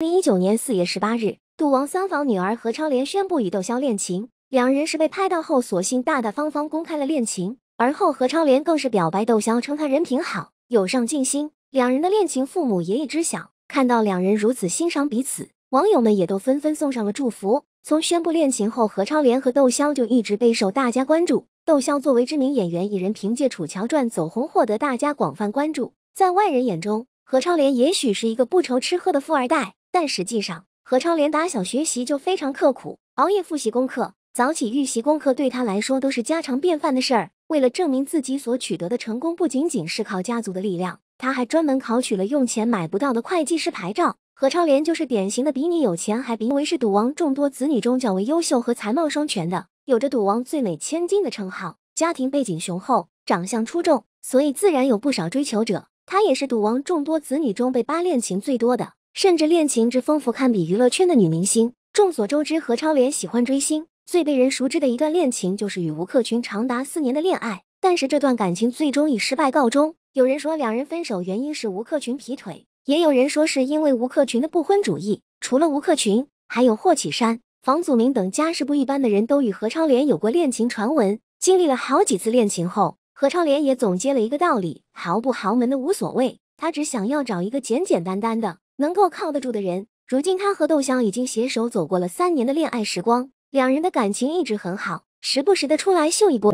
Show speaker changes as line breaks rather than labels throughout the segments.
二零一九年四月十八日，赌王三房女儿何超莲宣布与窦骁恋情。两人是被拍到后，索性大大方方公开了恋情。而后何超莲更是表白窦骁，称他人品好，有上进心。两人的恋情父母也已知晓。看到两人如此欣赏彼此，网友们也都纷纷送上了祝福。从宣布恋情后，何超莲和窦骁就一直备受大家关注。窦骁作为知名演员，一人凭借《楚乔传》走红，获得大家广泛关注。在外人眼中，何超莲也许是一个不愁吃喝的富二代。但实际上，何超莲打小学习就非常刻苦，熬夜复习功课，早起预习功课，对她来说都是家常便饭的事儿。为了证明自己所取得的成功不仅仅是靠家族的力量，他还专门考取了用钱买不到的会计师牌照。何超莲就是典型的比你有钱还比，为是赌王众多子女中较为优秀和才貌双全的，有着“赌王最美千金”的称号。家庭背景雄厚，长相出众，所以自然有不少追求者。她也是赌王众多子女中被八恋情最多的。甚至恋情之丰富堪比娱乐圈的女明星。众所周知，何超莲喜欢追星，最被人熟知的一段恋情就是与吴克群长达四年的恋爱，但是这段感情最终以失败告终。有人说两人分手原因是吴克群劈腿，也有人说是因为吴克群的不婚主义。除了吴克群，还有霍启山、房祖名等家世不一般的人都与何超莲有过恋情传闻。经历了好几次恋情后，何超莲也总结了一个道理：豪不豪门的无所谓，他只想要找一个简简单单的。能够靠得住的人，如今他和窦香已经携手走过了三年的恋爱时光，两人的感情一直很好，时不时的出来秀一波。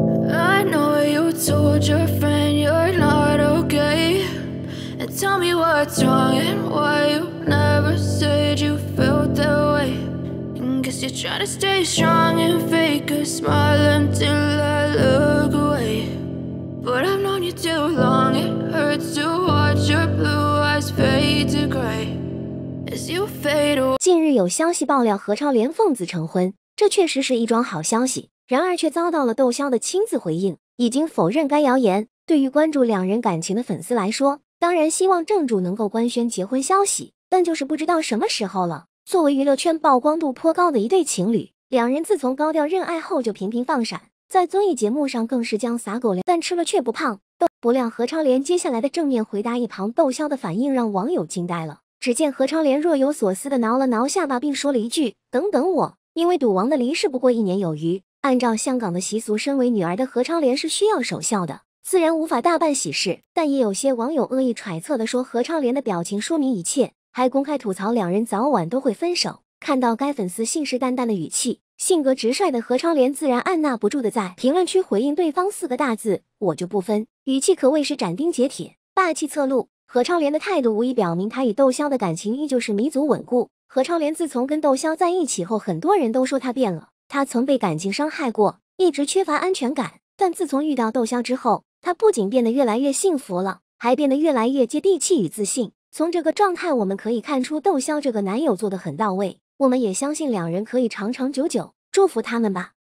近日有消息爆料何超莲奉子成婚，这确实是一桩好消息。然而却遭到了窦骁的亲自回应，已经否认该谣言。对于关注两人感情的粉丝来说，当然希望正主能够官宣结婚消息，但就是不知道什么时候了。作为娱乐圈曝光度颇高的一对情侣，两人自从高调认爱后就频频放闪，在综艺节目上更是将撒狗粮，但吃了却不胖。不料何超莲接下来的正面回答，一旁窦骁的反应让网友惊呆了。只见何超莲若有所思的挠了挠下巴，并说了一句：“等等我。”因为赌王的离世不过一年有余，按照香港的习俗，身为女儿的何超莲是需要守孝的，自然无法大办喜事。但也有些网友恶意揣测的说何超莲的表情说明一切，还公开吐槽两人早晚都会分手。看到该粉丝信誓旦旦的语气，性格直率的何超莲自然按捺不住的在评论区回应对方四个大字：“我就不分。”语气可谓是斩钉截铁，霸气侧漏。何超莲的态度无疑表明，她与窦骁的感情依旧是弥足稳固。何超莲自从跟窦骁在一起后，很多人都说她变了。她曾被感情伤害过，一直缺乏安全感。但自从遇到窦骁之后，她不仅变得越来越幸福了，还变得越来越接地气与自信。从这个状态，我们可以看出窦骁这个男友做的很到位。我们也相信两人可以长长久久，祝福他们吧。